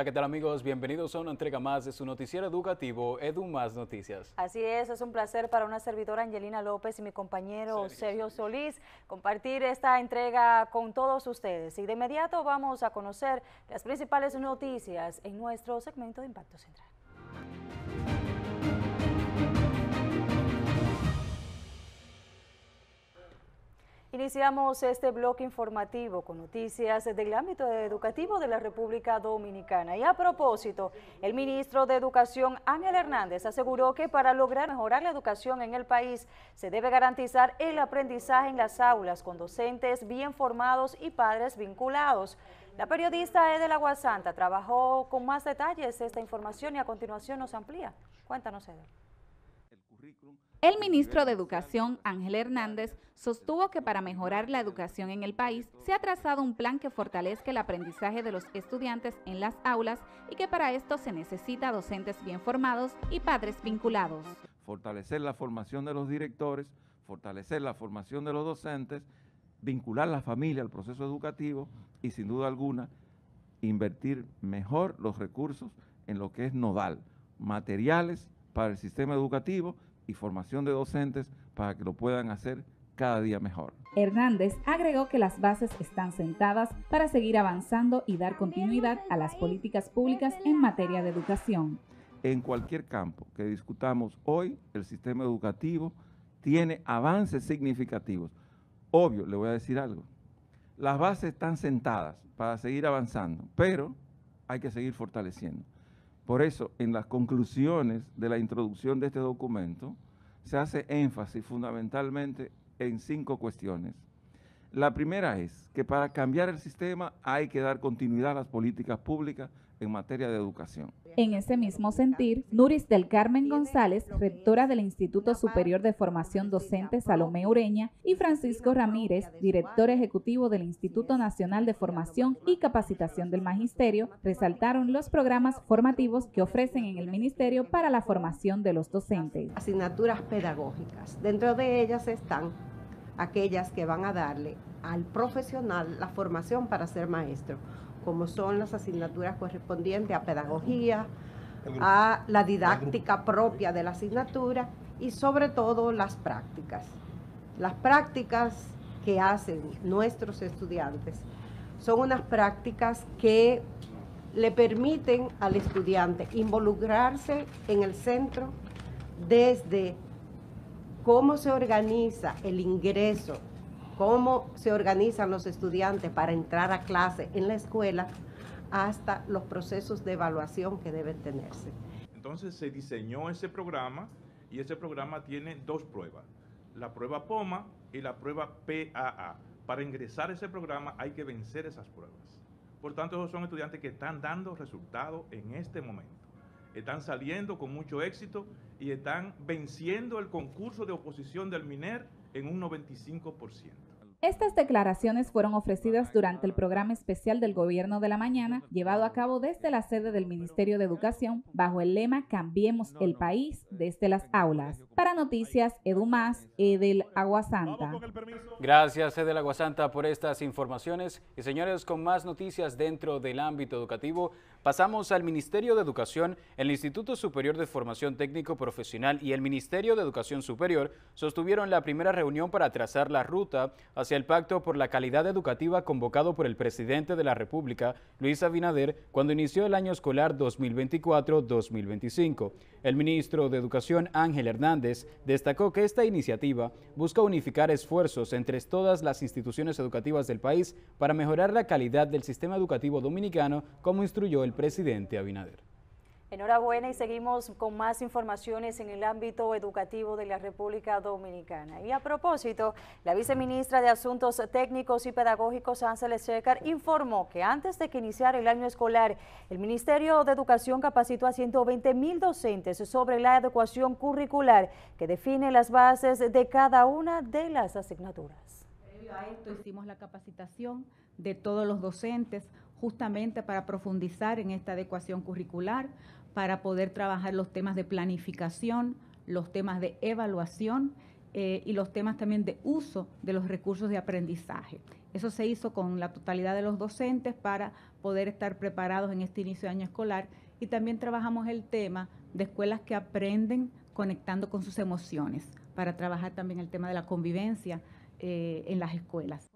Hola, ¿qué tal amigos? Bienvenidos a una entrega más de su noticiero educativo Edu Más Noticias. Así es, es un placer para una servidora Angelina López y mi compañero Sergio Solís compartir esta entrega con todos ustedes. Y de inmediato vamos a conocer las principales noticias en nuestro segmento de Impacto Central. Iniciamos este bloque informativo con noticias del ámbito educativo de la República Dominicana. Y a propósito, el ministro de Educación, Ángel Hernández, aseguró que para lograr mejorar la educación en el país se debe garantizar el aprendizaje en las aulas con docentes bien formados y padres vinculados. La periodista Edel Aguasanta trabajó con más detalles esta información y a continuación nos amplía. Cuéntanos, Edel. El currículum el ministro de Educación, Ángel Hernández, sostuvo que para mejorar la educación en el país se ha trazado un plan que fortalezca el aprendizaje de los estudiantes en las aulas y que para esto se necesita docentes bien formados y padres vinculados. Fortalecer la formación de los directores, fortalecer la formación de los docentes, vincular la familia al proceso educativo y sin duda alguna invertir mejor los recursos en lo que es nodal, materiales para el sistema educativo y formación de docentes para que lo puedan hacer cada día mejor. Hernández agregó que las bases están sentadas para seguir avanzando y dar continuidad a las políticas públicas en materia de educación. En cualquier campo que discutamos hoy, el sistema educativo tiene avances significativos. Obvio, le voy a decir algo. Las bases están sentadas para seguir avanzando, pero hay que seguir fortaleciendo. Por eso, en las conclusiones de la introducción de este documento, se hace énfasis fundamentalmente en cinco cuestiones. La primera es que para cambiar el sistema hay que dar continuidad a las políticas públicas en materia de educación. En ese mismo sentir, Nuris del Carmen González, rectora del Instituto Superior de Formación Docente Salomé Ureña, y Francisco Ramírez, director ejecutivo del Instituto Nacional de Formación y Capacitación del Magisterio, resaltaron los programas formativos que ofrecen en el Ministerio para la formación de los docentes. Asignaturas pedagógicas. Dentro de ellas están aquellas que van a darle al profesional la formación para ser maestro, como son las asignaturas correspondientes a pedagogía, a la didáctica propia de la asignatura y sobre todo las prácticas. Las prácticas que hacen nuestros estudiantes son unas prácticas que le permiten al estudiante involucrarse en el centro desde cómo se organiza el ingreso, cómo se organizan los estudiantes para entrar a clase en la escuela, hasta los procesos de evaluación que deben tenerse. Entonces se diseñó ese programa y ese programa tiene dos pruebas, la prueba POMA y la prueba PAA. Para ingresar a ese programa hay que vencer esas pruebas. Por tanto, esos son estudiantes que están dando resultados en este momento están saliendo con mucho éxito y están venciendo el concurso de oposición del MINER en un 95%. Estas declaraciones fueron ofrecidas durante el programa especial del Gobierno de la Mañana, llevado a cabo desde la sede del Ministerio de Educación, bajo el lema Cambiemos el país desde las aulas. Para Noticias, Más, Edel Aguasanta. Gracias, Edel Aguasanta, por estas informaciones. Y señores, con más noticias dentro del ámbito educativo, pasamos al Ministerio de Educación, el Instituto Superior de Formación Técnico Profesional y el Ministerio de Educación Superior sostuvieron la primera reunión para trazar la ruta hacia el Pacto por la Calidad Educativa convocado por el presidente de la República, Luis Abinader, cuando inició el año escolar 2024-2025. El ministro de Educación, Ángel Hernández, destacó que esta iniciativa busca unificar esfuerzos entre todas las instituciones educativas del país para mejorar la calidad del sistema educativo dominicano, como instruyó el presidente Abinader. Enhorabuena y seguimos con más informaciones en el ámbito educativo de la República Dominicana. Y a propósito, la viceministra de Asuntos Técnicos y Pedagógicos, Ángeles Checar, informó que antes de que iniciara el año escolar, el Ministerio de Educación capacitó a 120 mil docentes sobre la adecuación curricular que define las bases de cada una de las asignaturas. A esto hicimos la capacitación de todos los docentes justamente para profundizar en esta adecuación curricular, para poder trabajar los temas de planificación, los temas de evaluación eh, y los temas también de uso de los recursos de aprendizaje. Eso se hizo con la totalidad de los docentes para poder estar preparados en este inicio de año escolar y también trabajamos el tema de escuelas que aprenden conectando con sus emociones para trabajar también el tema de la convivencia eh, en las escuelas.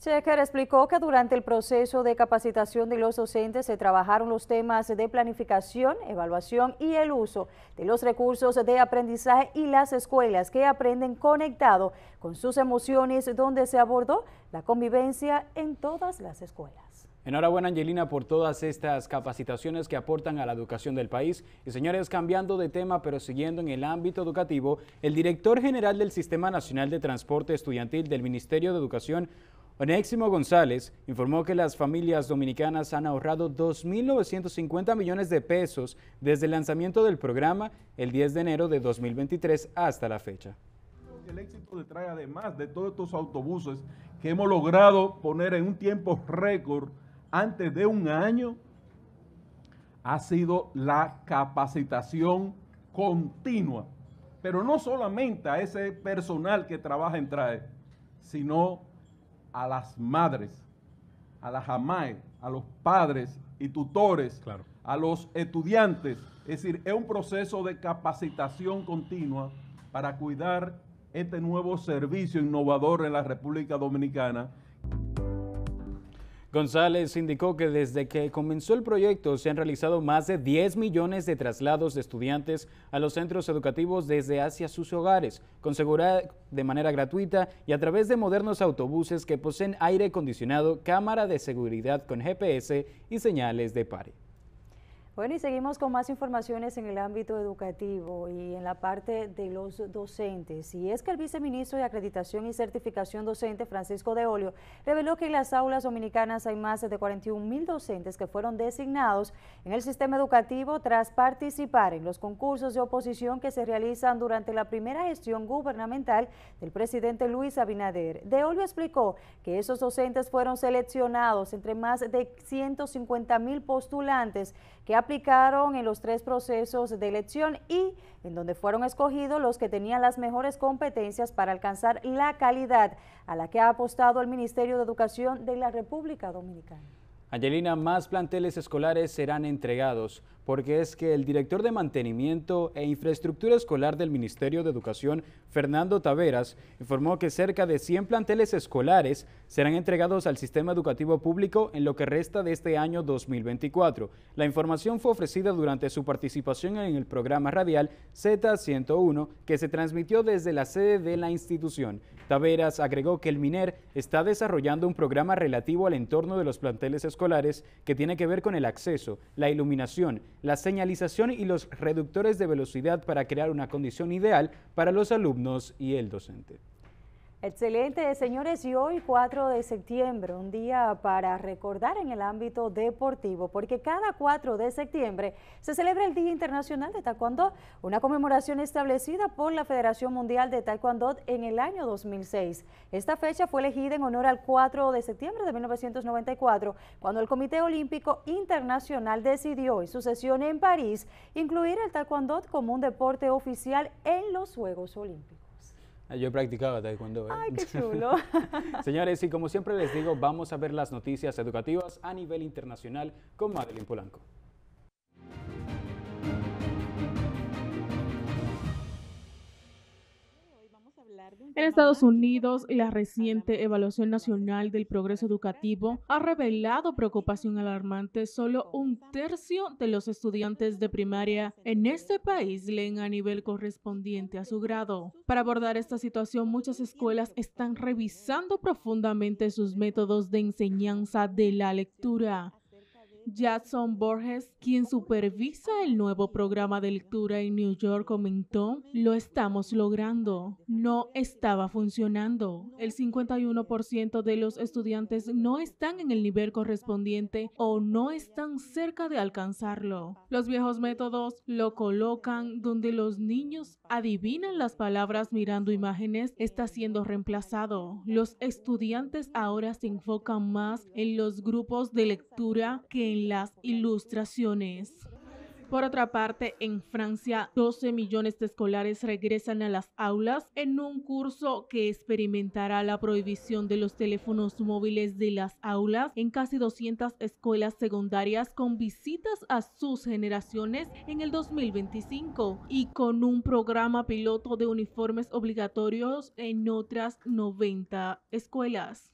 Checker explicó que durante el proceso de capacitación de los docentes se trabajaron los temas de planificación, evaluación y el uso de los recursos de aprendizaje y las escuelas que aprenden conectado con sus emociones donde se abordó la convivencia en todas las escuelas. Enhorabuena Angelina por todas estas capacitaciones que aportan a la educación del país. Y señores, cambiando de tema pero siguiendo en el ámbito educativo, el director general del Sistema Nacional de Transporte Estudiantil del Ministerio de Educación, Onésimo González informó que las familias dominicanas han ahorrado 2.950 millones de pesos desde el lanzamiento del programa el 10 de enero de 2023 hasta la fecha. El éxito de trae además de todos estos autobuses que hemos logrado poner en un tiempo récord antes de un año ha sido la capacitación continua, pero no solamente a ese personal que trabaja en TRAE, sino a las madres, a las AMAE, a los padres y tutores, a los estudiantes. Es decir, es un proceso de capacitación continua para cuidar este nuevo servicio innovador en la República Dominicana González indicó que desde que comenzó el proyecto se han realizado más de 10 millones de traslados de estudiantes a los centros educativos desde hacia sus hogares, con seguridad de manera gratuita y a través de modernos autobuses que poseen aire acondicionado, cámara de seguridad con GPS y señales de pare. Bueno, y seguimos con más informaciones en el ámbito educativo y en la parte de los docentes. Y es que el viceministro de Acreditación y Certificación Docente, Francisco de Olio, reveló que en las aulas dominicanas hay más de 41 mil docentes que fueron designados en el sistema educativo tras participar en los concursos de oposición que se realizan durante la primera gestión gubernamental del presidente Luis Abinader. De Olio explicó que esos docentes fueron seleccionados entre más de 150 mil postulantes que aplicaron en los tres procesos de elección y en donde fueron escogidos los que tenían las mejores competencias para alcanzar la calidad a la que ha apostado el Ministerio de Educación de la República Dominicana. Angelina, más planteles escolares serán entregados porque es que el director de mantenimiento e infraestructura escolar del Ministerio de Educación, Fernando Taveras, informó que cerca de 100 planteles escolares serán entregados al sistema educativo público en lo que resta de este año 2024. La información fue ofrecida durante su participación en el programa radial Z101, que se transmitió desde la sede de la institución. Taveras agregó que el MINER está desarrollando un programa relativo al entorno de los planteles escolares que tiene que ver con el acceso, la iluminación, la señalización y los reductores de velocidad para crear una condición ideal para los alumnos y el docente. Excelente, señores, y hoy 4 de septiembre, un día para recordar en el ámbito deportivo, porque cada 4 de septiembre se celebra el Día Internacional de Taekwondo, una conmemoración establecida por la Federación Mundial de Taekwondo en el año 2006. Esta fecha fue elegida en honor al 4 de septiembre de 1994, cuando el Comité Olímpico Internacional decidió en su sesión en París incluir el Taekwondo como un deporte oficial en los Juegos Olímpicos. Yo practicaba desde cuando... ¿eh? ¡Ay, qué chulo! Señores, y como siempre les digo, vamos a ver las noticias educativas a nivel internacional con Madeline Polanco. En Estados Unidos, la reciente Evaluación Nacional del Progreso Educativo ha revelado este preocupación alarmante. Solo un tercio de los estudiantes de primaria en este país leen a nivel correspondiente a su grado. Para abordar esta situación, muchas escuelas están revisando profundamente sus métodos de enseñanza de la lectura. Jackson Borges, quien supervisa el nuevo programa de lectura en New York, comentó, lo estamos logrando. No estaba funcionando. El 51% de los estudiantes no están en el nivel correspondiente o no están cerca de alcanzarlo. Los viejos métodos lo colocan donde los niños adivinan las palabras mirando imágenes está siendo reemplazado. Los estudiantes ahora se enfocan más en los grupos de lectura que en las ilustraciones. Por otra parte, en Francia, 12 millones de escolares regresan a las aulas en un curso que experimentará la prohibición de los teléfonos móviles de las aulas en casi 200 escuelas secundarias con visitas a sus generaciones en el 2025 y con un programa piloto de uniformes obligatorios en otras 90 escuelas.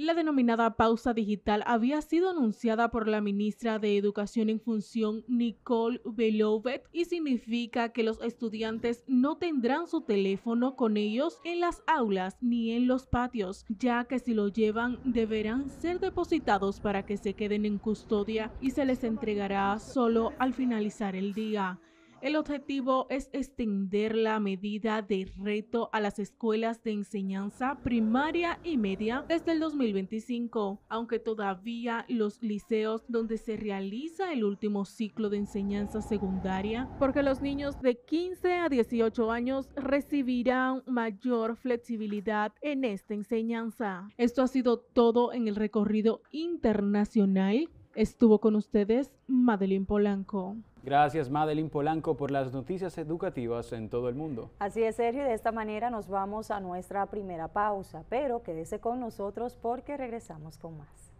La denominada pausa digital había sido anunciada por la ministra de Educación en función Nicole Belovet y significa que los estudiantes no tendrán su teléfono con ellos en las aulas ni en los patios, ya que si lo llevan deberán ser depositados para que se queden en custodia y se les entregará solo al finalizar el día. El objetivo es extender la medida de reto a las escuelas de enseñanza primaria y media desde el 2025, aunque todavía los liceos donde se realiza el último ciclo de enseñanza secundaria, porque los niños de 15 a 18 años recibirán mayor flexibilidad en esta enseñanza. Esto ha sido todo en el recorrido internacional. Estuvo con ustedes Madeline Polanco. Gracias Madeline Polanco por las noticias educativas en todo el mundo. Así es Sergio, de esta manera nos vamos a nuestra primera pausa, pero quédese con nosotros porque regresamos con más.